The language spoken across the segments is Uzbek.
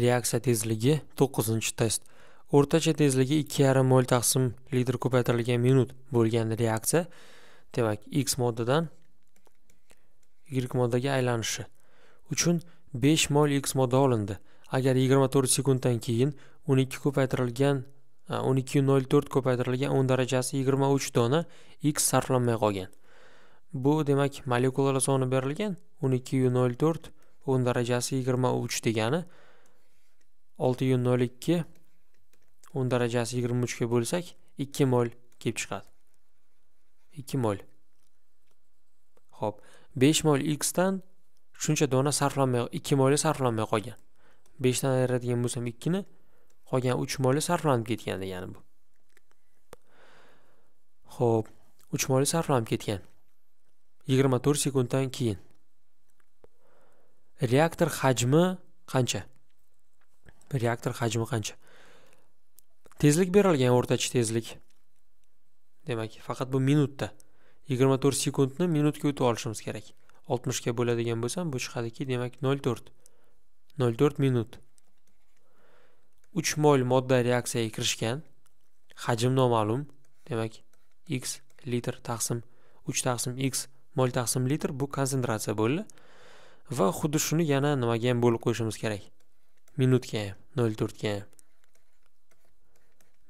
reaksiya tezligi 9 test o'rtacha tezligi 2,5 mol taqsim litr ko'paytirilgan minut bo'lgan reaksiya demak x moddadan y moddaga aylanishi uchun 5 mol x modda olindi agar 24 sekunddan keyin 12 ko'paytirilgan 12.04 ko'paytirilgan 10 darajasi 23 dona x sarflanmay qolgan bu demak molekulalar soni berilgan 12.04 10 darajasi 23 degani olti yuz nol ikki o'n darajasi yigirma uchga bo'lsak ikki mol kelib chiqadi ikki mol ho'p besh mol xdan shuncha dona sarflanmay ikki moli sarflanmay qolgan beshdan ayiradigan bo'lsam ikkini qolgan uch moli sarflanib ketgan degani bu ho'p uch moli sarflanib ketgan yigirma to'rt sekunddan keyin reaktor hajmi qancha reaktor hajmi qancha tezlik berilgan o'rtacha tezlik demak faqat bu minutda yigirma to'rt sekundni minutga o'tib olishimiz kerak oltmishga bo'ladigan bo'lsam bu chiqadiki demak nol to'rt nol to'rt minut uch mol modda reaksiyaga kirishgan hajm noma'lum demak x litr taqsim uch taqsim x mol taqsim litr bu konsentratsiya bo'ldi va xuddi shuni yana nimaga ham bo'lib qo'yishimiz kerak minutga ham nol to'rtga ham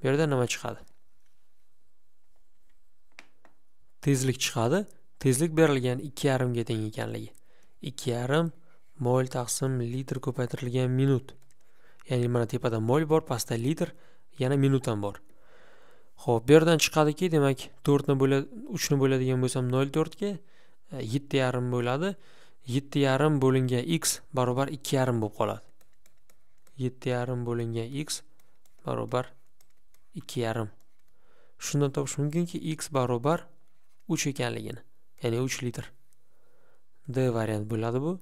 bu yerda nima chiqadi tezlik chiqadi tezlik berilgan ikki yarimga teng ekanligi ikki yarim mol taqsim litr ko'paytirilgan minut ya'ni mana tepada mol bor pastda litr yana minut ham bor ho'p bu yerdan chiqadiki demak to'rtni bo'la uchni bo'ladigan bo'lsam nol to'rtga e, yetti yarim bo'ladi yetti yarim bo'lingan x barobar ikki yarim bo'lib qoladi 7 yarim bo'lingan x barobar 2 yarim. Shundan topish mumkinki, x barobar 3 ekanligini, ya'ni 3 litr. D variant bo'ladi bu.